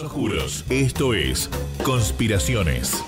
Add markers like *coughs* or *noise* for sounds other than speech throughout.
Oscuros. Esto es Conspiraciones.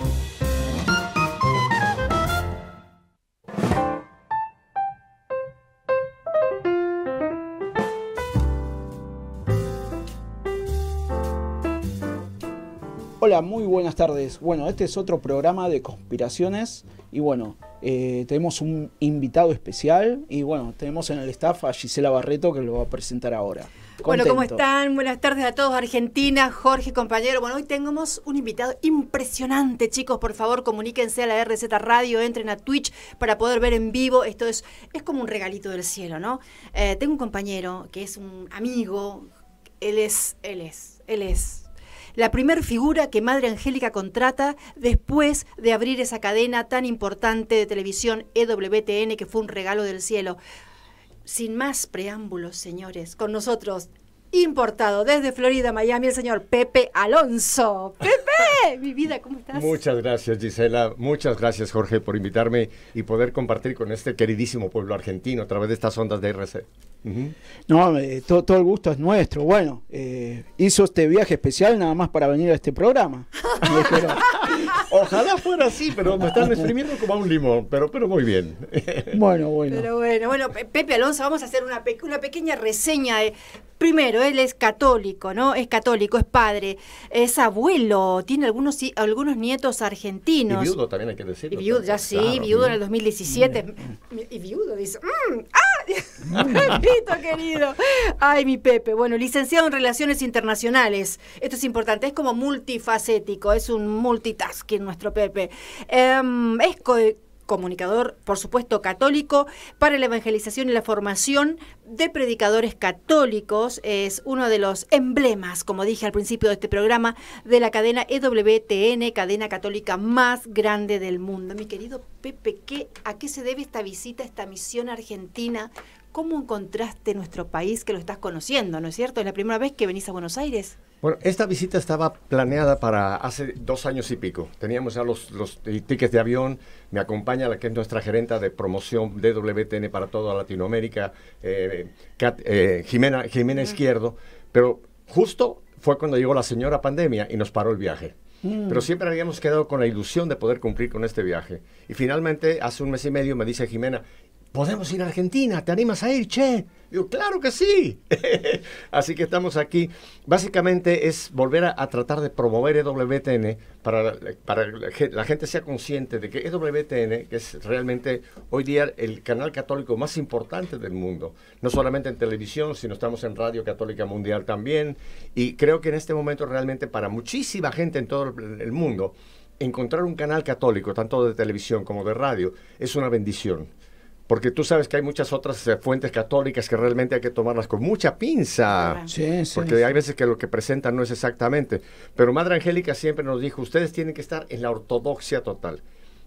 Hola, muy buenas tardes. Bueno, este es otro programa de conspiraciones y bueno, eh, tenemos un invitado especial y bueno, tenemos en el staff a Gisela Barreto que lo va a presentar ahora. Bueno, ¿cómo están? Buenas tardes a todos, Argentina, Jorge, compañero. Bueno, hoy tenemos un invitado impresionante, chicos. Por favor, comuníquense a la RZ Radio, entren a Twitch para poder ver en vivo. Esto es, es como un regalito del cielo, ¿no? Eh, tengo un compañero que es un amigo. Él es, él es, él es la primer figura que Madre Angélica contrata después de abrir esa cadena tan importante de televisión EWTN que fue un regalo del cielo sin más preámbulos, señores, con nosotros, importado desde Florida, Miami, el señor Pepe Alonso. Pepe, *laughs* mi vida, ¿cómo estás? Muchas gracias, Gisela. Muchas gracias, Jorge, por invitarme y poder compartir con este queridísimo pueblo argentino a través de estas ondas de RC. No, eh, todo, el gusto es nuestro. Bueno, eh, hizo este viaje especial nada más para venir a este programa. *laughs* Ojalá fuera así, pero me están exprimiendo como a un limón, pero, pero muy bien. Bueno, bueno. Pero bueno, bueno, Pepe Alonso, vamos a hacer una, una pequeña reseña de primero, él es católico, ¿no? Es católico, es padre, es abuelo, tiene algunos, algunos nietos argentinos. Y viudo también hay que decirlo. Y viudo, ya sí, viudo en el 2017. Mm. Y viudo dice, mm, ¡ah! Pito *laughs* querido. Ay, mi Pepe. Bueno, licenciado en Relaciones Internacionales. Esto es importante, es como multifacético, es un multitasking nuestro Pepe. Em, es es comunicador, por supuesto, católico, para la evangelización y la formación de predicadores católicos. Es uno de los emblemas, como dije al principio de este programa, de la cadena EWTN, cadena católica más grande del mundo. Mi querido Pepe, ¿qué, ¿a qué se debe esta visita, esta misión argentina? ¿Cómo encontraste nuestro país que lo estás conociendo, no es cierto? Es la primera vez que venís a Buenos Aires. Bueno, esta visita estaba planeada para hace dos años y pico. Teníamos ya los, tickets de avión. Me acompaña la que es nuestra gerenta de promoción de WTN para toda Latinoamérica, eh, eh, Jimena, Jimena Izquierdo. Pero justo fue cuando llegó la señora pandemia y nos paró el viaje. Mm. Pero siempre habíamos quedado con la ilusión de poder cumplir con este viaje. Y finalmente, hace un mes y medio, me dice Jimena, ¿podemos ir a Argentina? ¿Te animas a ir, che? Yo, claro que sí. *laughs* Así que estamos aquí. Básicamente es volver a, tratar de promover EWTN para, para que la gente sea consciente de que EWTN, que es realmente hoy día el canal católico más importante del mundo, no solamente en televisión, sino estamos en Radio Católica Mundial también. Y creo que en este momento realmente para muchísima gente en todo el mundo, encontrar un canal católico, tanto de televisión como de radio, es una bendición porque tú sabes que hay muchas otras eh, fuentes católicas que realmente hay que tomarlas con mucha pinza, sí, sí, porque hay veces que lo que presentan no es exactamente. Pero Madre Angélica siempre nos dijo, ustedes tienen que estar en la ortodoxia total.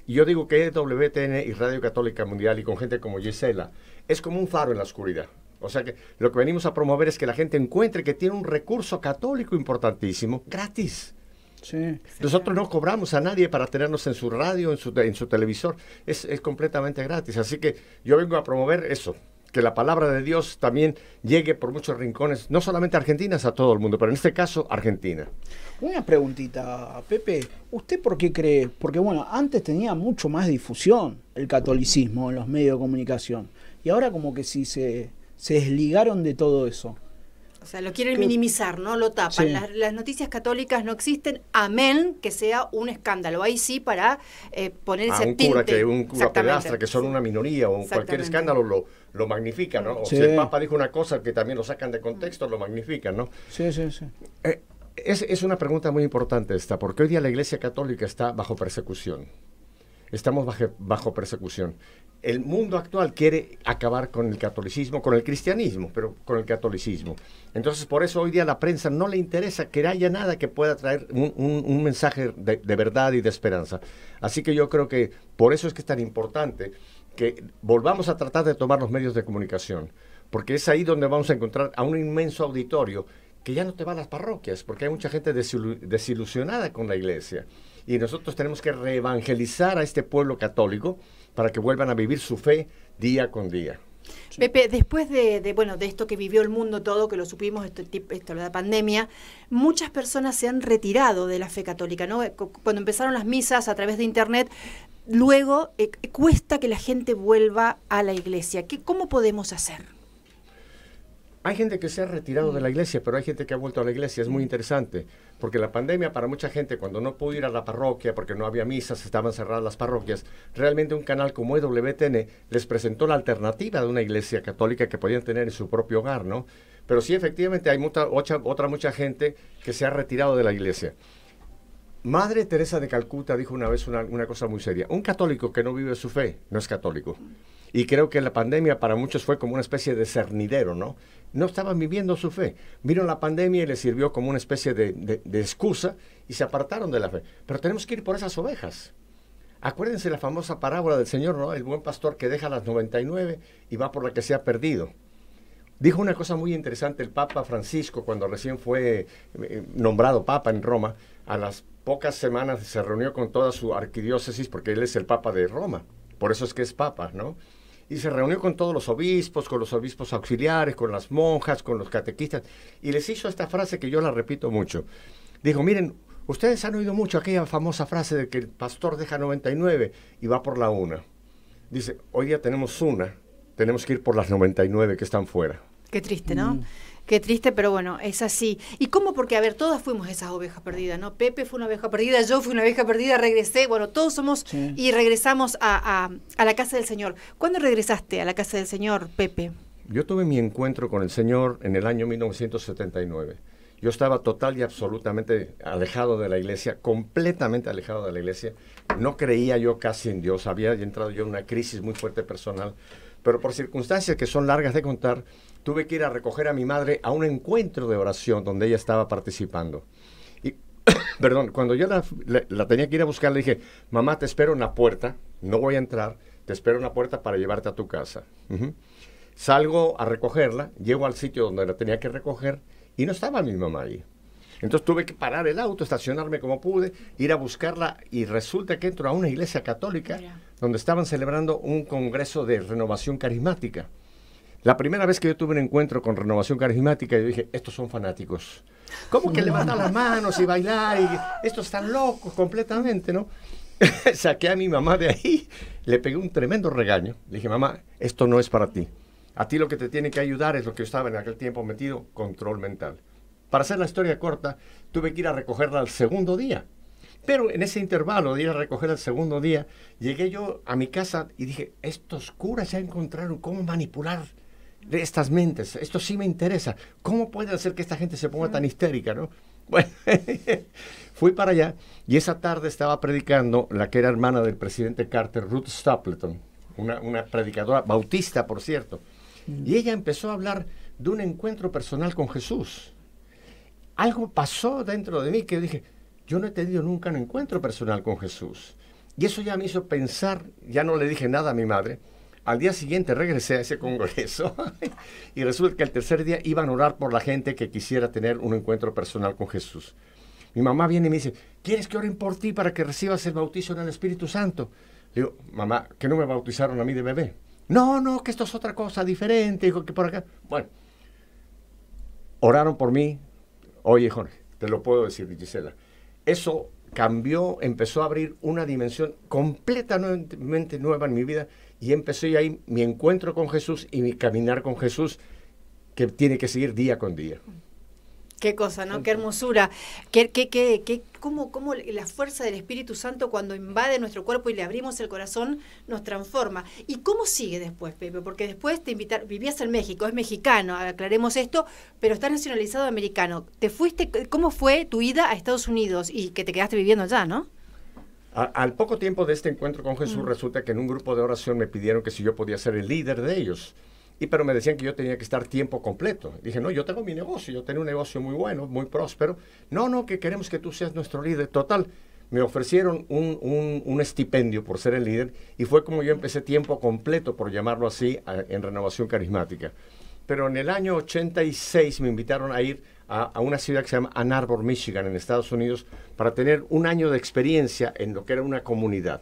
Y yo digo que e WTN y Radio Católica Mundial y con gente como Gisela es como un faro en la oscuridad. O sea que lo que venimos a promover es que la gente encuentre que tiene un recurso católico importantísimo gratis. Nosotros no cobramos a nadie para tenernos en su radio, en su, televisor. Es, completamente gratis. Así que yo vengo a promover eso, que la palabra de Dios también llegue por muchos rincones, no solamente a Argentina, a todo el mundo, pero en este caso Argentina. Una preguntita, Pepe. ¿Usted por qué cree? Porque bueno, antes tenía mucho más difusión el catolicismo en los medios de comunicación. Y ahora como que sí se, se desligaron de todo eso. O sea, lo quieren minimizar, ¿no? Lo tapan. Las, noticias católicas no existen, amén que sea un escándalo. Ahí sí para eh, poner ese ah, un cura que un cura pedastra, que son una minoría o cualquier escándalo lo, lo magnifican, ¿no? O si el Papa dijo una cosa que también lo sacan de contexto, lo magnifican, ¿no? Sí, sí, sí. Eh, es, es una pregunta muy importante esta, porque hoy día la Iglesia Católica está bajo persecución estamos bajo, persecución. El mundo actual quiere acabar con el catolicismo, con el cristianismo, pero con el catolicismo. Entonces, por eso hoy día a la prensa no le interesa que haya nada que pueda traer un, mensaje de, verdad y de esperanza. Así que yo creo que por eso es que es tan importante que volvamos a tratar de tomar los medios de comunicación, porque es ahí donde vamos a encontrar a un inmenso auditorio que ya no te va a las parroquias, porque hay mucha gente desilusionada con la iglesia y nosotros tenemos que reevangelizar a este pueblo católico para que vuelvan a vivir su fe día con día. Pepe, después de, bueno, de esto que vivió el mundo todo, que lo supimos, esto, esto, la pandemia, muchas personas se han retirado de la fe católica, eh, Cuando empezaron las misas a través de internet, luego eh, cuesta que la gente vuelva a la iglesia. ¿Qué, ¿Cómo podemos hacer? Hay gente que se ha retirado de la iglesia, pero hay gente que ha vuelto a la iglesia. Es muy interesante, porque la pandemia para mucha gente, cuando no pudo ir a la parroquia, porque no había misas, estaban cerradas las parroquias, realmente un canal como EWTN les presentó la alternativa de una iglesia católica que podían tener en su propio hogar, ¿no? Pero sí, efectivamente, hay otra, mucha gente que se ha retirado de la iglesia. Madre Teresa de Calcuta dijo una vez una, cosa muy seria. Un católico que no vive su fe no es católico. Y creo que la pandemia para muchos fue como una especie de cernidero, ¿no? no estaban viviendo su fe. Vieron la pandemia y les sirvió como una especie de, de, excusa y se apartaron de la fe. Pero tenemos que ir por esas ovejas. Acuérdense la famosa parábola del Señor, ¿no? El buen pastor que deja las 99 y va por la que se ha perdido. Dijo una cosa muy interesante el Papa Francisco cuando recién fue eh, nombrado Papa en Roma. A las pocas semanas se reunió con toda su arquidiócesis porque él es el Papa de Roma. Por eso es que es Papa, ¿no? y se reunió con todos los obispos, con los obispos auxiliares, con las monjas, con los catequistas, y les hizo esta frase que yo la repito mucho. Dijo, miren, ustedes han oído mucho aquella famosa frase de que el pastor deja 99 y va por la una. Dice, hoy día tenemos una, tenemos que ir por las 99 que están fuera. Qué triste, ¿no? Mm. Qué triste, pero bueno, es así. ¿Y cómo? Porque, a ver, todas fuimos esas ovejas perdidas, ¿no? Pepe fue una oveja perdida, yo fui una oveja perdida, regresé, bueno, todos somos y regresamos a, a, la casa del Señor. ¿Cuándo regresaste a la casa del Señor, Pepe? Yo tuve mi encuentro con el Señor en el año 1979. Yo estaba total y absolutamente alejado de la iglesia, completamente alejado de la iglesia. No creía yo casi en Dios. Había entrado yo en una crisis muy fuerte personal. Pero por circunstancias que son largas de contar, tuve que ir a recoger a mi madre a un encuentro de oración donde ella estaba participando. Y, *coughs* perdón, cuando yo la, tenía que ir a buscar, le dije, mamá, te espero en la puerta, no voy a entrar, te espero en la puerta para llevarte a tu casa. Salgo a recogerla, llego al sitio donde la tenía que recoger y no estaba mi mamá allí. Entonces tuve que parar el auto, estacionarme como pude, ir a buscarla y resulta que entro a una iglesia católica donde estaban celebrando un congreso de renovación carismática. La primera vez que yo tuve un encuentro con Renovación Carismática, yo dije, estos son fanáticos. ¿Cómo que levantar las manos y bailar? Y estos están locos completamente, ¿no? *laughs* Saqué a mi mamá de ahí, le pegué un tremendo regaño. dije, mamá, esto no es para ti. A ti lo que te tiene que ayudar es lo que yo estaba en aquel tiempo metido, control mental. Para hacer la historia corta, tuve que ir a recogerla al segundo día. Pero en ese intervalo de ir a recoger al segundo día, llegué yo a mi casa y dije, estos curas ya encontraron cómo manipular de estas mentes. Esto sí me interesa. ¿Cómo puede hacer que esta gente se ponga tan histérica, no? *laughs* Bueno, fui para allá y esa tarde estaba predicando la que era hermana del presidente Carter, Ruth Stapleton, una, una predicadora bautista, por cierto. Mm. Y ella empezó a hablar de un encuentro personal con Jesús. Algo pasó dentro de mí que dije, yo no he tenido nunca un encuentro personal con Jesús. Y eso ya me hizo pensar, ya no le dije nada a mi madre, al día siguiente regresé a ese congreso *laughs* y resulta que el tercer día iban a orar por la gente que quisiera tener un encuentro personal con Jesús. Mi mamá viene y me dice, ¿quieres que oren por ti para que recibas el bautizo en el Espíritu Santo? digo, mamá, que no me bautizaron a mí de bebé. No, no, que esto es otra cosa diferente, dijo que por acá. Bueno, oraron por mí. Oye, Jorge, te lo puedo decir, Gisela. Eso cambió, empezó a abrir una dimensión completamente nueva en mi vida y empecé ahí mi encuentro con Jesús y mi caminar con Jesús que tiene que seguir día con día. Qué cosa, ¿no? Qué hermosura. Qué, qué, qué, qué cómo, la fuerza del Espíritu Santo cuando invade nuestro cuerpo y le abrimos el corazón nos transforma. ¿Y cómo sigue después, Pepe? Porque después te invitar, vivías en México, es mexicano, aclaremos esto, pero estás nacionalizado americano. ¿Te fuiste, cómo fue tu ida a Estados Unidos y que te quedaste viviendo allá, no? al poco tiempo de este encuentro con Jesús, mm. resulta que en un grupo de oración me pidieron que si yo podía ser el líder de ellos. Y pero me decían que yo tenía que estar tiempo completo. Dije, no, yo tengo mi negocio, yo tengo un negocio muy bueno, muy próspero. No, no, que queremos que tú seas nuestro líder. Total, me ofrecieron un, un, estipendio por ser el líder y fue como yo empecé tiempo completo, por llamarlo así, en Renovación Carismática. Pero en el año 86 me invitaron a ir a, una ciudad que se llama Ann Arbor, Michigan, en Estados Unidos, para tener un año de experiencia en lo que era una comunidad.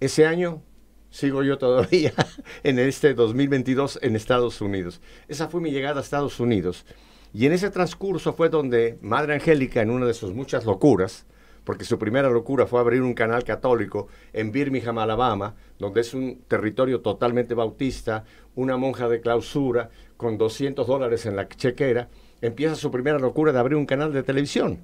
Ese año sigo yo todavía *laughs* en este 2022 en Estados Unidos. Esa fue mi llegada a Estados Unidos. Y en ese transcurso fue donde Madre Angélica, en una de sus muchas locuras, porque su primera locura fue abrir un canal católico en Birmingham, Alabama, donde es un territorio totalmente bautista, una monja de clausura, con 200 dólares en la chequera, empieza su primera locura de abrir un canal de televisión.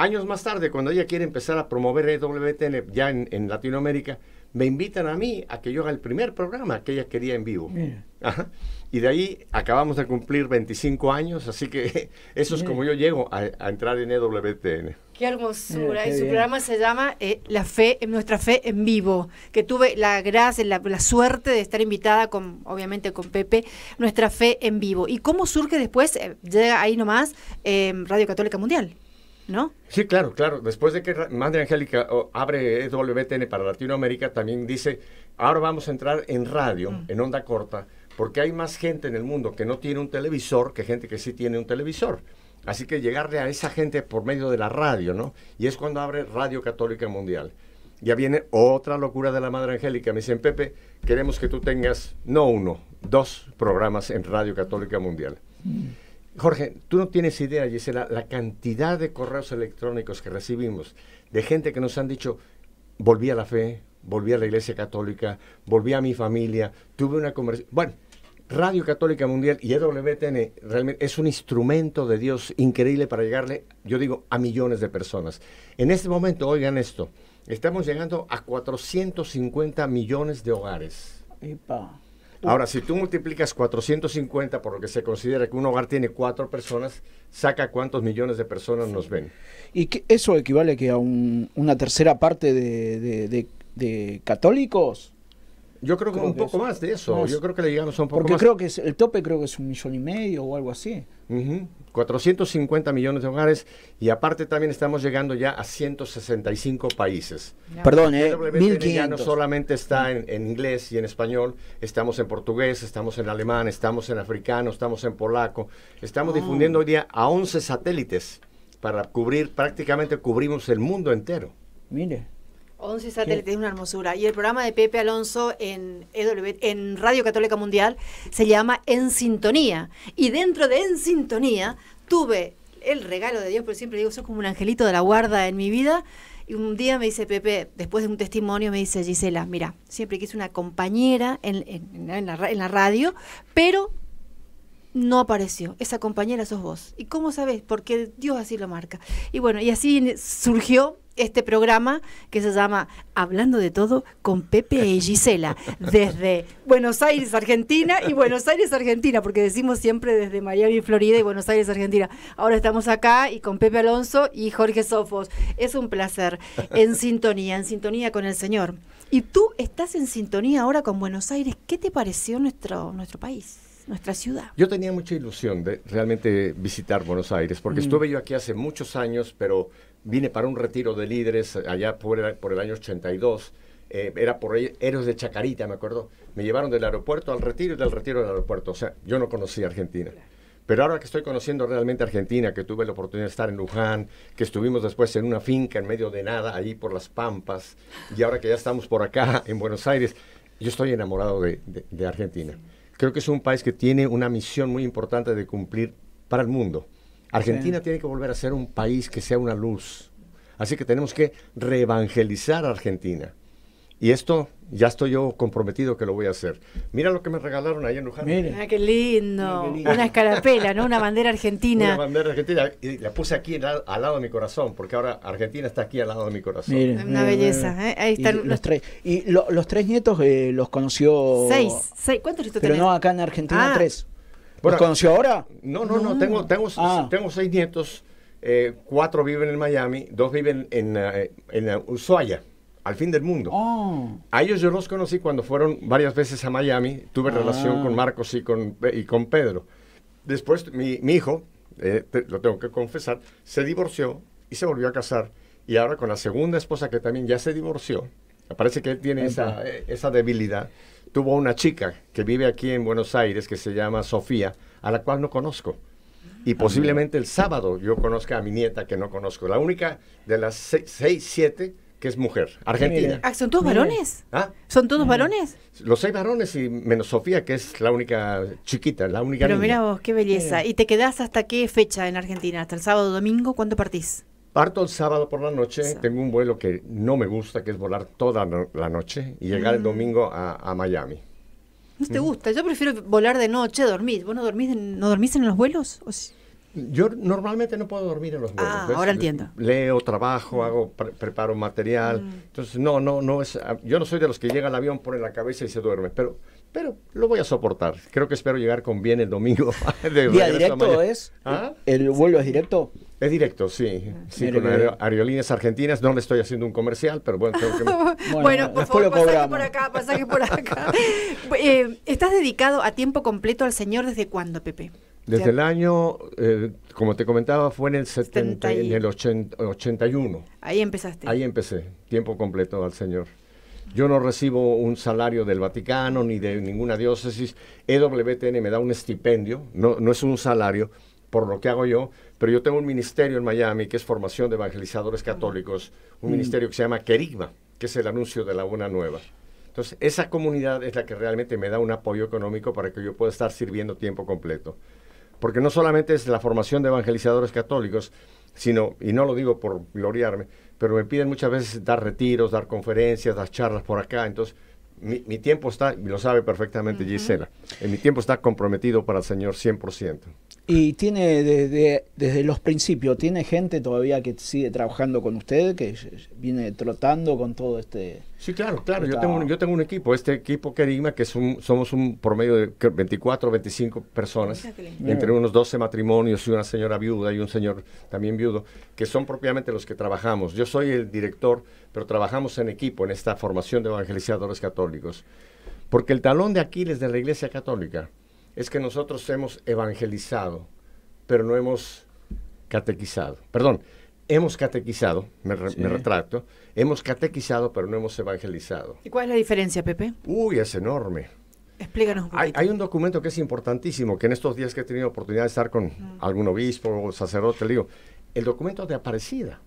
Años más tarde, cuando ella quiere empezar a promover EWTN ya en, Latinoamérica, me invitan a mí a que yo haga el primer programa que ella quería en vivo. Y de ahí acabamos de cumplir 25 años, así que *laughs* eso es como yo llego a, entrar en EWTN. Qué hermosura. y su programa se llama eh, La Fe, Nuestra Fe en Vivo, que tuve la gracia, la, la, suerte de estar invitada, con, obviamente con Pepe, Nuestra Fe en Vivo. ¿Y cómo surge después, eh, llega ahí nomás, eh, Radio Católica Mundial? ¿no? Sí, claro, claro. Después de que Madre Angélica oh, abre WTN para Latinoamérica, también dice, ahora vamos a entrar en radio, mm. en onda corta, porque hay más gente en el mundo que no tiene un televisor que gente que sí tiene un televisor. Así que llegarle a esa gente por medio de la radio, ¿no? Y es cuando abre Radio Católica Mundial. Ya viene otra locura de la Madre Angélica. Me dicen, Pepe, queremos que tú tengas no uno, dos programas en Radio Católica Mundial. Mm. Jorge, tú no tienes idea, Gisela, la cantidad de correos electrónicos que recibimos de gente que nos han dicho, volví a la fe, volví a la Iglesia Católica, volví a mi familia, tuve una conversación. Bueno, Radio Católica Mundial y EWTN realmente es un instrumento de Dios increíble para llegarle, yo digo, a millones de personas. En este momento, oigan esto, estamos llegando a 450 millones de hogares. Epa. Ahora, si tú multiplicas 450 por lo que se considera que un hogar tiene cuatro personas, saca cuántos millones de personas nos ven. ¿Y eso equivale que a una tercera parte de católicos? Yo creo que un poco más de eso. Yo creo que le llegamos un poco Porque creo que es, el tope creo que es un millón y medio o algo así. 450 millones de hogares y aparte también estamos llegando ya a 165 países. Perdón, eh, 1500. Ya no solamente está en, inglés y en español, estamos en portugués, estamos en alemán, estamos en africano, estamos en polaco. Estamos ah. difundiendo hoy día a 11 satélites para cubrir, prácticamente cubrimos el mundo entero. Mire. 11 satélites, es una hermosura. Y el programa de Pepe Alonso e en, Radio Católica Mundial se llama En Sintonía. Y dentro de En Sintonía tuve el regalo de Dios, porque siempre digo, sos como un angelito de la guarda en mi vida. Y un día me dice Pepe, después de un testimonio, me dice Gisela, mira, siempre quise una compañera en, la, radio, pero no apareció. Esa compañera sos vos. ¿Y cómo sabes? Porque Dios así lo marca. Y bueno, y así surgió este programa que se llama Hablando de todo con Pepe y Gisela, desde Buenos Aires, Argentina y Buenos Aires, Argentina, porque decimos siempre desde Miami, Florida y Buenos Aires, Argentina. Ahora estamos acá y con Pepe Alonso y Jorge Sofos. Es un placer, en sintonía, en sintonía con el Señor. Y tú estás en sintonía ahora con Buenos Aires. ¿Qué te pareció nuestro, nuestro país? nuestra ciudad. Yo tenía mucha ilusión de realmente visitar Buenos Aires, porque mm. estuve yo aquí hace muchos años, pero Vine para un retiro de líderes allá por, el año 82. Eh, era por Héroes de Chacarita, me acuerdo. Me llevaron del aeropuerto al retiro y del retiro del aeropuerto. O sea, yo no conocía Argentina. Pero ahora que estoy conociendo realmente Argentina, que tuve la oportunidad de estar en Luján, que estuvimos después en una finca en medio de nada, allí por las Pampas, y ahora que ya estamos por acá, en Buenos Aires, yo estoy enamorado de Argentina. Creo que es un país que tiene una misión muy importante de cumplir para el mundo. Argentina tiene que volver a ser un país que sea una luz. Así que tenemos que reevangelizar a Argentina. Y esto ya estoy yo comprometido que lo voy a hacer. Mira lo que me regalaron ahí en Luján. Mira. Ah, qué lindo. Una escarapela, ¿no? Una bandera argentina. Una bandera argentina. Y la puse aquí al, lado de mi corazón, porque ahora Argentina está aquí al lado de mi corazón. Una belleza. ¿eh? Ahí están los, tres. Y los tres nietos eh, los conoció. Seis, ¿Cuántos nietos Pero no, acá en Argentina ah, tres. Bueno, conoció ahora? No, no, no, tengo, tengo, ah. tengo seis nietos, eh, cuatro viven en Miami, dos viven en, eh, en, eh, Ushuaia, al fin del mundo. Oh. A ellos yo los conocí cuando fueron varias veces a Miami, tuve ah. relación con Marcos y con, y con Pedro. Después mi, mi hijo, lo tengo que confesar, se divorció y se volvió a casar. Y ahora con la segunda esposa que también ya se divorció, parece que él tiene esa, esa debilidad tuvo una chica que vive aquí en Buenos Aires que se llama Sofía, a la cual no conozco. Y ah, posiblemente el sábado yo conozca a mi nieta que no conozco. La única de las seis, seis siete que es mujer, argentina. Ah, ¿Son todos varones? ¿Ah? ¿Son todos varones? Los seis varones y menos Sofía, que es la única chiquita, la única Pero mira vos, qué belleza. ¿Y te quedás hasta qué fecha en Argentina? ¿Hasta el sábado, domingo? ¿Cuándo partís? Parto el sábado por la noche, tengo un vuelo que no me gusta, que es volar toda la noche y llegar el mm. domingo a, Miami. ¿No te gusta? Yo prefiero volar de noche, dormir. ¿Vos no dormís, no dormís en los vuelos? Yo normalmente no puedo dormir en los vuelos. Ah, ahora entiendo. Leo, trabajo, mm. hago, preparo material. Mm. Entonces, no, no, no es. Ah, yo no soy de los que llega al avión, pone la cabeza y se duerme, pero, pero lo voy a soportar. Creo que espero llegar con bien el domingo. *laughs* ¿Día directo es? ¿Ah? ¿El vuelo es directo? Es directo, sí. Ah, sí, con aerolíneas argentinas. No le estoy haciendo un comercial, pero bueno, tengo que... *laughs* bueno, bueno, por favor, por acá, pasaje por acá. *laughs* Eh, ¿Estás dedicado a tiempo completo al Señor desde cuándo, Pepe? Desde el año, eh, como te comentaba, fue en el, 70, en el 81. Ahí empezaste. Ahí empecé, tiempo completo al Señor. Yo no recibo un salario del Vaticano ni de ninguna diócesis. EWTN me da un estipendio, no, no es un salario por lo que hago yo, pero yo tengo un ministerio en Miami que es formación de evangelizadores católicos, un mm. ministerio que se llama Querigma, que es el anuncio de la una nueva. Entonces, esa comunidad es la que realmente me da un apoyo económico para que yo pueda estar sirviendo tiempo completo. Porque no solamente es la formación de evangelizadores católicos, sino, y no lo digo por gloriarme, pero me piden muchas veces dar retiros, dar conferencias, dar charlas por acá. Entonces, mi, tiempo está, lo sabe perfectamente Gisela, en mi tiempo está comprometido para el Señor 100%. Y tiene desde, desde, los principios, tiene gente todavía que sigue trabajando con usted, que viene trotando con todo este... Sí, claro, claro, yo, tengo un, yo tengo un equipo, este equipo Kerigma, que es un, somos un promedio de 24 25 personas, entre unos 12 matrimonios y una señora viuda y un señor también viudo, que son propiamente los que trabajamos. Yo soy el director pero trabajamos en equipo en esta formación de evangelizadores católicos. Porque el talón de Aquiles de la Iglesia Católica es que nosotros hemos evangelizado, pero no hemos catequizado. Perdón, hemos catequizado, me, retracto, hemos catequizado, pero no hemos evangelizado. ¿Y cuál es la diferencia, Pepe? Uy, es enorme. Explícanos un Hay, un documento que es importantísimo, que en estos días que he tenido oportunidad de estar con mm. algún obispo o sacerdote, le digo, el documento de Aparecida,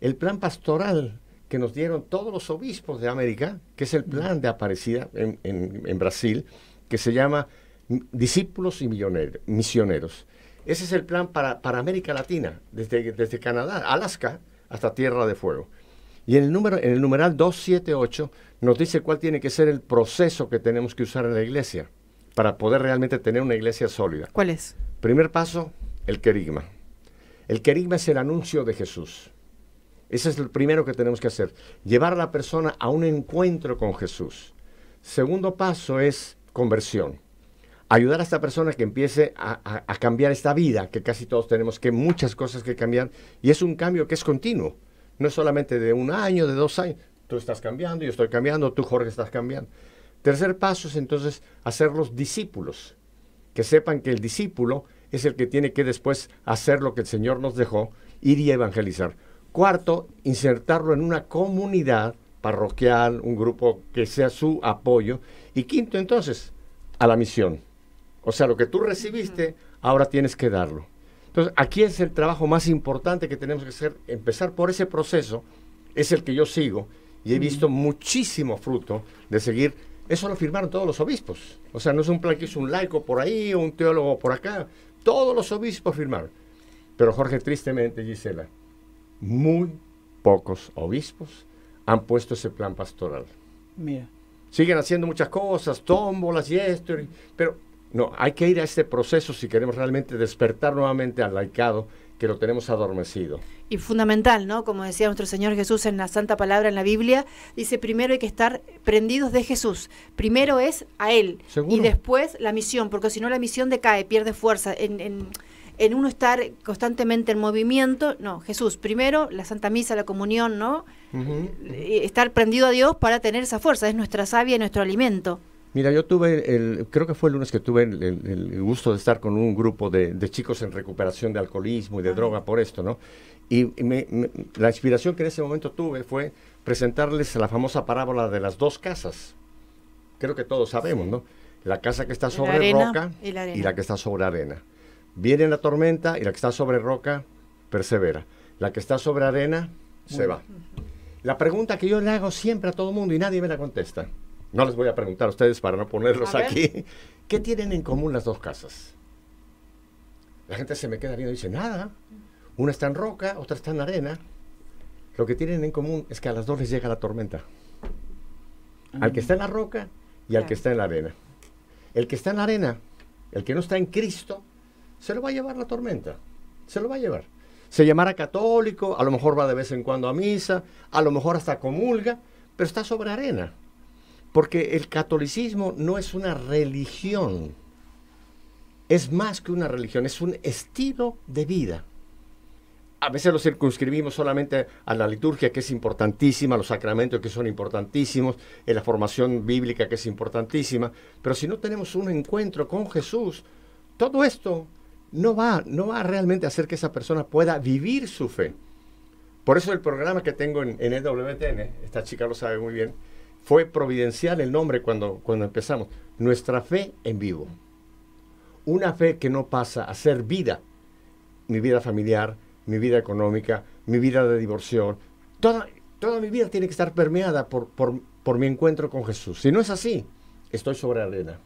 el plan pastoral que nos dieron todos los obispos de América, que es el plan de Aparecida en, Brasil, que se llama Discípulos y Misioneros. Ese es el plan para, para América Latina, desde, desde, Canadá, Alaska, hasta Tierra de Fuego. Y en el, número, en el numeral 278 nos dice cuál tiene que ser el proceso que tenemos que usar en la iglesia para poder realmente tener una iglesia sólida. ¿Cuál es? Primer paso, el querigma. El querigma es el anuncio de Jesús. Ese es el primero que tenemos que hacer, llevar a la persona a un encuentro con Jesús. Segundo paso es conversión. Ayudar a esta persona que empiece a, cambiar esta vida, que casi todos tenemos que muchas cosas que cambiar, y es un cambio que es continuo, no es solamente de un año, de dos años, tú estás cambiando, yo estoy cambiando, tú Jorge estás cambiando. Tercer paso es entonces hacerlos discípulos, que sepan que el discípulo es el que tiene que después hacer lo que el Señor nos dejó, ir y evangelizar. Cuarto, insertarlo en una comunidad parroquial, un grupo que sea su apoyo. Y quinto, entonces, a la misión. O sea, lo que tú recibiste, ahora tienes que darlo. Entonces, aquí es el trabajo más importante que tenemos que hacer, empezar por ese proceso, es el que yo sigo y he visto muchísimo fruto de seguir. Eso lo firmaron todos los obispos. O sea, no es un plan que hizo un laico por ahí o un teólogo por acá. Todos los obispos firmaron. Pero Jorge, tristemente, Gisela, muy pocos obispos han puesto ese plan pastoral. Siguen haciendo muchas cosas, tómbolas y esto, pero no, hay que ir a ese proceso si queremos realmente despertar nuevamente al laicado que lo tenemos adormecido. Y fundamental, ¿no? Como decía nuestro Señor Jesús en la Santa Palabra, en la Biblia, dice primero hay que estar prendidos de Jesús. Primero es a Él. Y después la misión, porque si no la misión decae, pierde fuerza. en, en uno estar constantemente en movimiento, no, Jesús, primero la Santa Misa, la comunión, ¿no? Eh, estar prendido a Dios para tener esa fuerza, es nuestra savia, y nuestro alimento. Mira, yo tuve, el, creo que fue el lunes que tuve el, gusto de estar con un grupo de, chicos en recuperación de alcoholismo y de droga por esto, ¿no? Y la inspiración que en ese momento tuve fue presentarles la famosa parábola de las dos casas. Creo que todos sabemos, ¿no? La casa que está sobre roca y la que está sobre arena. Viene la tormenta y la que está sobre roca persevera. La que está sobre arena se va. La pregunta que yo le hago siempre a todo mundo y nadie me la contesta. No les voy a preguntar a ustedes para no ponerlos aquí. *laughs* ¿Qué tienen en común las dos casas? La gente se me queda viendo y dice, nada. Una está en roca, otra está en arena. Lo que tienen en común es que a las dos les llega la tormenta. Al que mm. está en la roca y al que está en la arena. El que está en la arena, el que no está en Cristo, se lo va a llevar la tormenta, se lo va a llevar. Se llamará católico, a lo mejor va de vez en cuando a misa, a lo mejor hasta comulga, pero está sobre arena. Porque el catolicismo no es una religión, es más que una religión, es un estilo de vida. A veces lo circunscribimos solamente a la liturgia, que es importantísima, a los sacramentos, que son importantísimos, en eh, la formación bíblica, que es importantísima, pero si no tenemos un encuentro con Jesús, todo esto no va, no va realmente a hacer que esa persona pueda vivir su fe. Por eso el programa que tengo en, en EWTN, esta chica lo sabe muy bien, fue providencial el nombre cuando, cuando empezamos. Nuestra fe en vivo. Una fe que no pasa a ser vida. Mi vida familiar, mi vida económica, mi vida de divorcio. Toda, toda mi vida tiene que estar permeada por, por, mi encuentro con Jesús. Si no es así, estoy sobre la arena.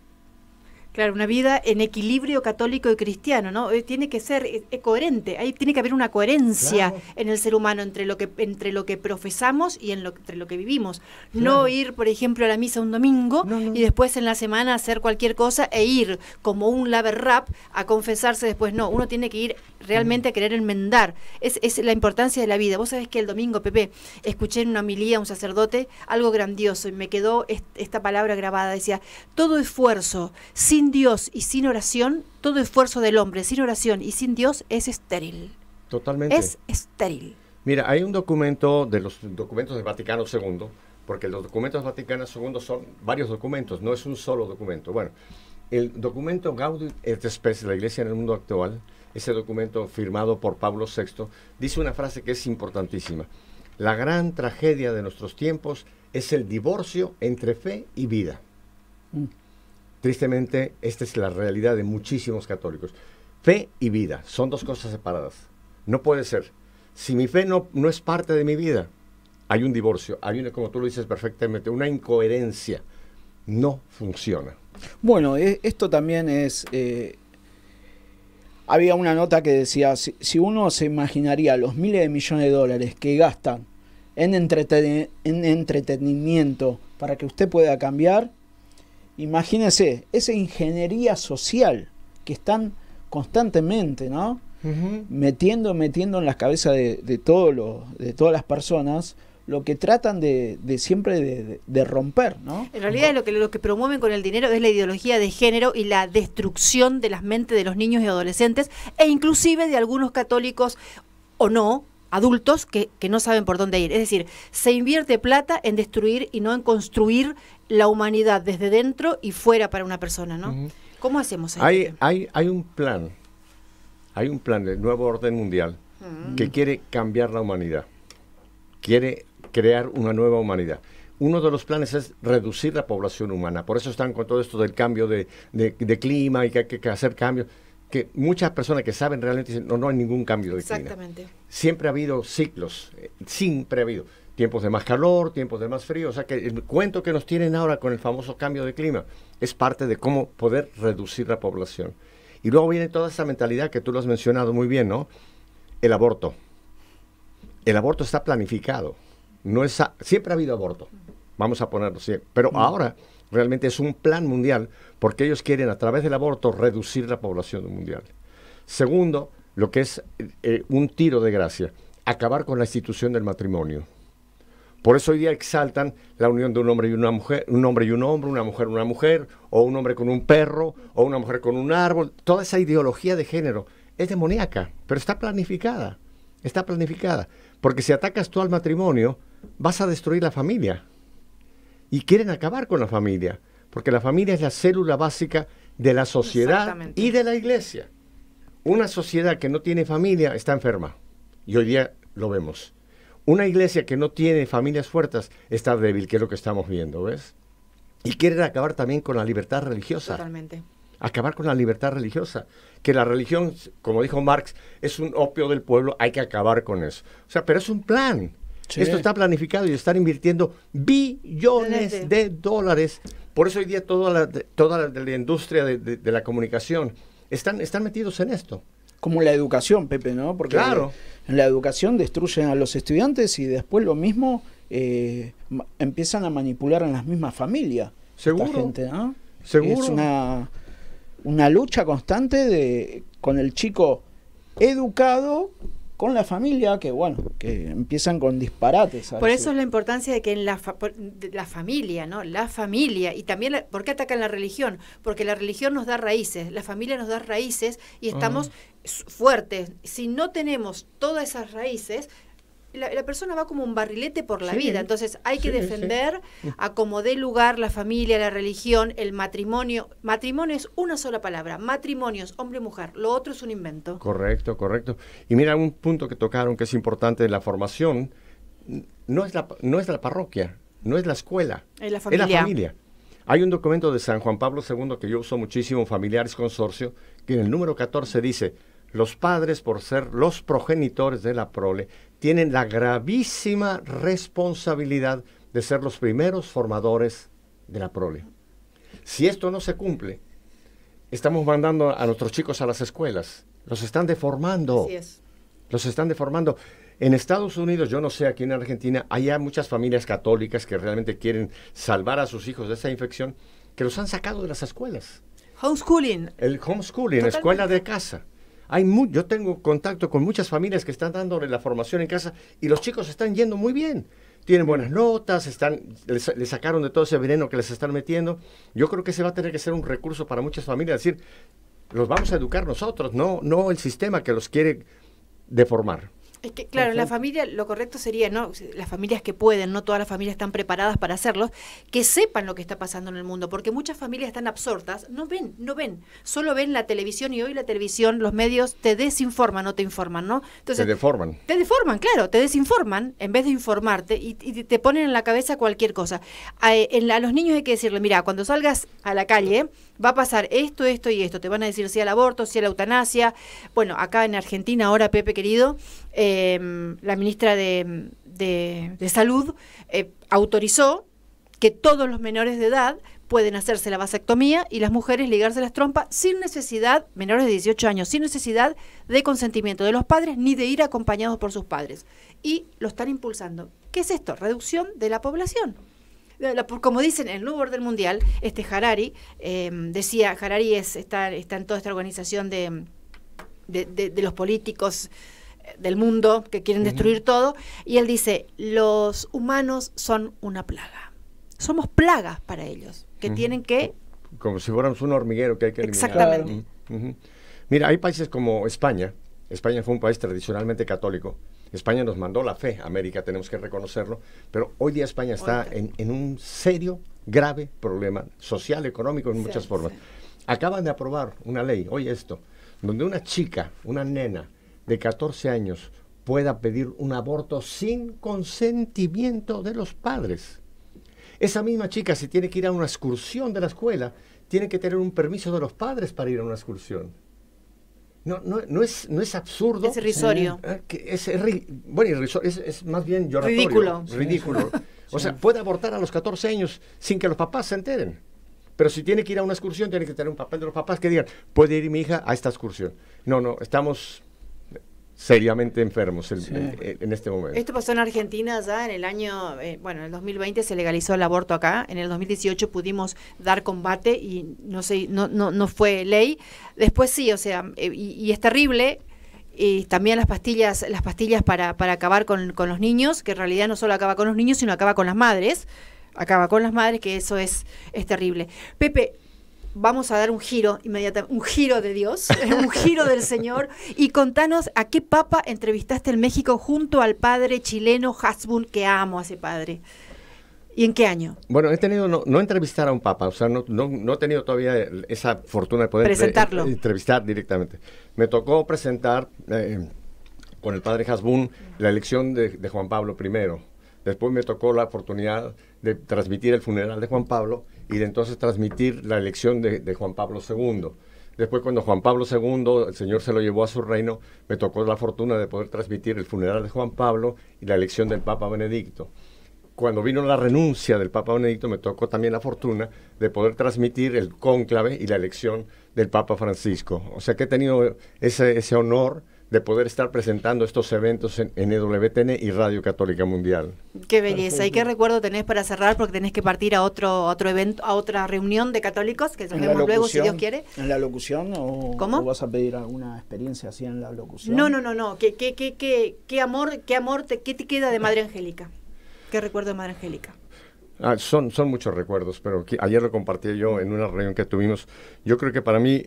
Claro, una vida en equilibrio católico y cristiano, ¿no? Eh, tiene que ser eh, eh, coherente, ahí tiene que haber una coherencia en el ser humano entre lo que entre lo que profesamos y en lo, entre lo que vivimos. No ir, por ejemplo, a la misa un domingo y después en la semana hacer cualquier cosa e ir como un laver rap a confesarse después. No, uno tiene que ir realmente a querer enmendar. Es, la importancia de la vida. Vos sabés que el domingo, Pepe, escuché en una homilía a un sacerdote algo grandioso y me quedó esta palabra grabada. Decía, todo esfuerzo, sin sin Dios y sin oración, todo esfuerzo del hombre sin oración y sin Dios es estéril. Totalmente. Es estéril. Mira, hay un documento de los documentos del Vaticano II, porque los documentos Vaticano II son varios documentos, no es un solo documento. Bueno, el documento Gaudium et Spes, la Iglesia en el mundo actual, ese documento firmado por Pablo VI, dice una frase que es importantísima. La gran tragedia de nuestros tiempos es el divorcio entre fe y vida. Mm. Tristemente, esta es la realidad de muchísimos católicos. Fe y vida son dos cosas separadas. No puede ser. Si mi fe no, no es parte de mi vida, hay un divorcio, hay una, como tú lo dices perfectamente, una incoherencia. No funciona. Bueno, e, esto también es... Eh, había una nota que decía, si, uno se imaginaría los miles de millones de dólares que gastan en entretenimiento para que usted pueda cambiar, Imagínense, esa ingeniería social que están constantemente, ¿no? Metiendo, metiendo en las cabezas de, todo de todas las personas lo que tratan de, siempre de, romper, ¿no? En realidad lo que, lo que promueven con el dinero es la ideología de género y la destrucción de las mentes de los niños y adolescentes e inclusive de algunos católicos o no adultos que, no saben por dónde ir. Es decir, se invierte plata en destruir y no en construir la humanidad desde dentro y fuera para una persona, ¿no? ¿Cómo hacemos eso? Hay, un plan, hay un plan del nuevo orden mundial que quiere cambiar la humanidad, quiere crear una nueva humanidad. Uno de los planes es reducir la población humana, por eso están con todo esto del cambio de, de clima y que hay que hacer cambios que muchas personas que saben realmente dicen, no, no hay ningún cambio de clima. Exactamente. Siempre ha habido ciclos, eh, siempre ha habido tiempos de más calor, tiempos de más frío, o sea que el cuento que nos tienen ahora con el famoso cambio de clima es parte de cómo poder reducir la población. Y luego viene toda esa mentalidad que tú lo has mencionado muy bien, ¿no? El aborto. El aborto está planificado. No es siempre ha habido aborto. Vamos a ponerlo siempre. Pero ahora Realmente es un plan mundial porque ellos quieren a través del aborto reducir la población mundial. Segundo, lo que es eh, un tiro de gracia, acabar con la institución del matrimonio. Por eso hoy día exaltan la unión de un hombre y una mujer, un hombre y un hombre, una mujer y una mujer, o un hombre con un perro, o una mujer con un árbol. Toda esa ideología de género es demoníaca, pero está planificada. Está planificada. Porque si atacas tú al matrimonio, vas a destruir la familia y quieren acabar con la familia, porque la familia es la célula básica de la sociedad y de la iglesia. Una sociedad que no tiene familia está enferma, y hoy día lo vemos. Una iglesia que no tiene familias fuertes está débil, que es lo que estamos viendo, ¿ves? Y quieren acabar también con la libertad religiosa. Totalmente. Acabar con la libertad religiosa. Que la religión, como dijo Marx, es un opio del pueblo, hay que acabar con eso. O sea, pero es un plan. Esto está planificado y están invirtiendo billones de dólares. Por eso hoy día toda la, toda la, industria de, la comunicación están, están metidos en esto. Como la educación, Pepe, ¿no? Porque claro. en la educación destruyen a los estudiantes y después lo mismo eh, empiezan a manipular en las mismas familias. Seguro. Gente, ¿no? Seguro. Es una, una lucha constante de, con el chico educado con la familia que, bueno, que empiezan con disparates. Por eso es la importancia de que en la, la familia, ¿no? La familia. Y también, ¿por qué atacan la religión? Porque la religión nos da raíces, la familia nos da raíces y estamos mm. fuertes. Si no tenemos todas esas raíces, la, persona va como un barrilete por la vida, entonces hay que defender mm. a como dé lugar la familia, la religión, el matrimonio. Matrimonio es una sola palabra, matrimonio es hombre-mujer, lo otro es un invento. Correcto, correcto. Y mira, un punto que tocaron que es importante de la formación, no es la, no es la parroquia, no es la escuela, es la familia. Es la familia. Hay un documento de San Juan Pablo II que yo uso muchísimo, Familiares Consorcio, que en el número 14 dice, los padres, por ser los progenitores de la prole, tienen la gravísima responsabilidad de ser los primeros formadores de la prole. Si esto no se cumple, estamos mandando a nuestros chicos a las escuelas. Los están deformando. es. Los están deformando. En Estados Unidos, yo no sé, aquí en Argentina, hay muchas familias católicas que realmente quieren salvar a sus hijos de esa infección, que los han sacado de las escuelas. Homeschooling. El homeschooling, escuela de casa. Hay yo tengo contacto con muchas familias que están dándole la formación en casa y los chicos están yendo muy bien. Tienen buenas notas, están, les, sacaron de todo ese veneno que les están metiendo. Yo creo que ese va a tener que ser un recurso para muchas familias, decir, los vamos a educar nosotros, no, no el sistema que los quiere deformar. Es que, claro, en la familia lo correcto sería, ¿no? Las familias que pueden, no todas las familias están preparadas para hacerlo, que sepan lo que está pasando en el mundo, porque muchas familias están absortas, no ven, no ven, solo ven la televisión y hoy la televisión, los medios te desinforman, no te informan, ¿no? Entonces, te deforman. Te deforman, claro, te desinforman en vez de informarte y, te ponen en la cabeza cualquier cosa. A, los niños hay que decirle, mira, cuando salgas a la calle va a pasar esto, esto y esto, te van a decir si el aborto, si la eutanasia. Bueno, acá en Argentina ahora, Pepe querido, Em, la ministra de, Salud eh, autorizó que todos los menores de edad pueden hacerse la vasectomía y las mujeres ligarse las trompas sin necesidad, menores de 18 años, sin necesidad de consentimiento de los padres ni de ir acompañados por sus padres. Y lo están impulsando. ¿Qué es esto? Reducción de la población. Como dicen en el nuevo orden mundial, este Harari, em, decía, Harari está, está en toda esta organización de, de los políticos del mundo que quieren destruir todo. Y él dice, los humanos son una plaga. Somos plagas para ellos, que tienen que... Como si fuéramos un hormiguero que hay que eliminar. Exactamente. Mira, hay países como España. España fue un país tradicionalmente católico. España nos mandó la fe, América, tenemos que reconocerlo, pero hoy día España está en, un serio, grave problema social, económico, en muchas formas. Acaban de aprobar una ley, hoy esto, donde una chica, una nena, de 14 años pueda pedir un aborto sin consentimiento de los padres. Esa misma chica, si tiene que ir a una excursión de la escuela, tiene que tener un permiso de los padres para ir a una excursión. No, no, es, no es absurdo. Es irrisorio. Ah, es, bueno, es, más bien lloratorio. Ridículo. Ridículo. O sea, puede abortar a los 14 años sin que los papás se enteren. Pero si tiene que ir a una excursión, tiene que tener un papel de los papás que digan, puede ir mi hija a esta excursión. No, no, estamos seriamente enfermos en, este momento. Esto pasó en Argentina ya en el año, eh, bueno, en el 2020 se legalizó el aborto acá, en el 2018 pudimos dar combate y no sé, no, no, no fue ley. Después sí, o sea, eh, y, y, es terrible. Y también las pastillas, las pastillas para, para acabar con, con los niños, que en realidad no solo acaba con los niños, sino acaba con las madres. Acaba con las madres, que eso es, es terrible. Pepe, vamos a dar un giro inmediatamente, un giro de Dios, *laughs* un giro del Señor. Y contanos a qué papa entrevistaste en México junto al padre chileno Hasbun, que amo a ese padre. ¿Y en qué año? Bueno, he tenido no, entrevistar a un papa, o sea, no, he tenido todavía esa fortuna de poder Presentarlo. entrevistar directamente. Me tocó presentar eh, con el padre Hasbun la elección de, Juan Pablo I. Después me tocó la oportunidad de transmitir el funeral de Juan Pablo y de entonces transmitir la elección de, Juan Pablo II. Después, cuando Juan Pablo II, el Señor se lo llevó a su reino, me tocó la fortuna de poder transmitir el funeral de Juan Pablo y la elección del Papa Benedicto. Cuando vino la renuncia del Papa Benedicto, me tocó también la fortuna de poder transmitir el cónclave y la elección del Papa Francisco. O sea que he tenido ese, ese honor de poder estar presentando estos eventos en, EWTN e y Radio Católica Mundial. Qué belleza. ¿Y qué recuerdo tenés para cerrar? Porque tenés que partir a otro, otro evento, a otra reunión de católicos, que nos luego si Dios quiere. ¿En la locución o, ¿Cómo? vas a pedir alguna experiencia así en la locución? No, no, no, no. ¿Qué, qué, amor, qué amor te, qué queda de Madre Angélica? ¿Qué recuerdo de Madre Angélica? Ah, son, son muchos recuerdos, pero ayer lo compartí yo en una reunión que tuvimos. Yo creo que para mí,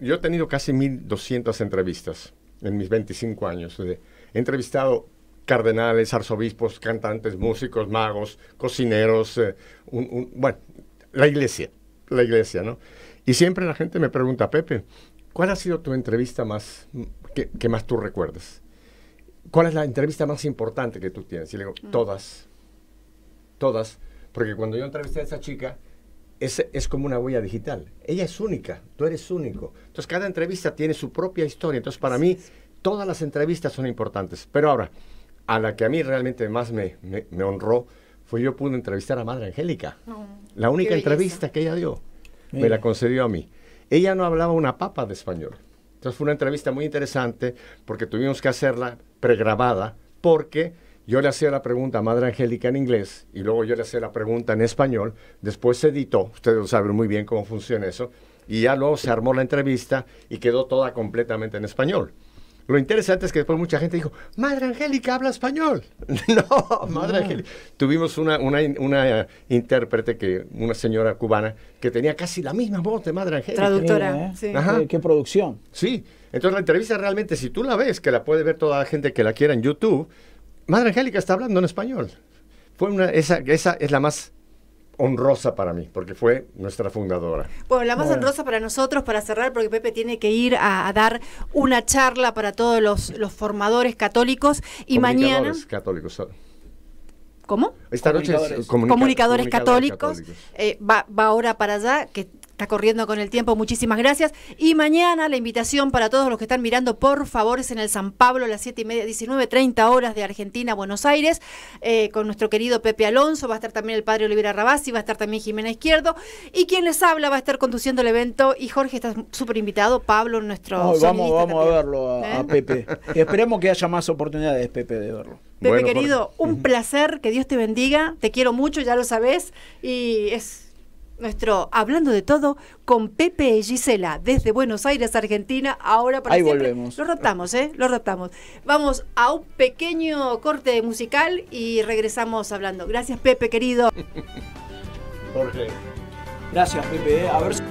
yo he tenido casi 1.200 entrevistas en mis 25 años. he entrevistado cardenales, arzobispos, cantantes, músicos, magos, cocineros, eh, un, bueno, la iglesia, la iglesia, ¿no? Y siempre la gente me pregunta, Pepe, ¿cuál ha sido tu entrevista más, que, más tú recuerdas? ¿Cuál es la entrevista más importante que tú tienes? Y le digo, mm. todas, todas, porque cuando yo entrevisté a esa chica, es, como una huella digital. Ella es única, tú eres único. Entonces cada entrevista tiene su propia historia. Entonces para mí todas las entrevistas son importantes. Pero ahora, a la que a mí realmente más me, honró fue yo pude entrevistar a Madre Angélica. la única entrevista que ella dio me la concedió a mí. Ella no hablaba una papa de español. Entonces fue una entrevista muy interesante porque tuvimos que hacerla pregrabada porque yo le hacía la pregunta a Madre Angélica en inglés y luego yo le hacía la pregunta en español. Después se editó, ustedes saben muy bien cómo funciona eso, y ya luego se armó la entrevista y quedó toda completamente en español. Lo interesante es que después mucha gente dijo, Madre Angélica habla español. *laughs* no, Madre Angélica. Tuvimos una, intérprete, que, una señora cubana, que tenía casi la misma voz de Madre Angélica. Traductora, sí. Ajá. ¿Qué, ¿Qué, producción. Sí, entonces la entrevista realmente, si tú la ves, que la puede ver toda la gente que la quiera en YouTube, Madre Angélica está hablando en español. Fue una, esa, esa es la más honrosa para mí, porque fue nuestra fundadora. Bueno, la más honrosa para nosotros, para cerrar, porque Pepe tiene que ir a, dar una charla para todos los, formadores católicos y mañana... católicos. ¿Cómo? Esta noche es comunicadores, católicos. Eh, va, va ahora para allá, que Está corriendo con el tiempo, muchísimas gracias. Y mañana la invitación para todos los que están mirando, por favor, es en el San Pablo a las 7 y media, 19, 30 horas de Argentina, Buenos Aires, eh, con nuestro querido Pepe Alonso, va a estar también el padre Olivera Rabasi, va a estar también Jimena Izquierdo, y quien les habla va a estar conduciendo el evento, y Jorge está súper invitado, Pablo, nuestro... vamos vamos a verlo a, ¿Eh? Pepe. Esperemos que haya más oportunidades, Pepe, de verlo. Pepe, querido, un placer, que Dios te bendiga, te quiero mucho, ya lo sabes, y es nuestro Hablando de Todo con Pepe y Gisela desde Buenos Aires, Argentina. Ahora para Ahí volvemos. Lo rotamos ¿eh? Lo rotamos Vamos a un pequeño corte musical y regresamos hablando. Gracias, Pepe, querido. Jorge. Gracias, Pepe. ¿eh? A ver si...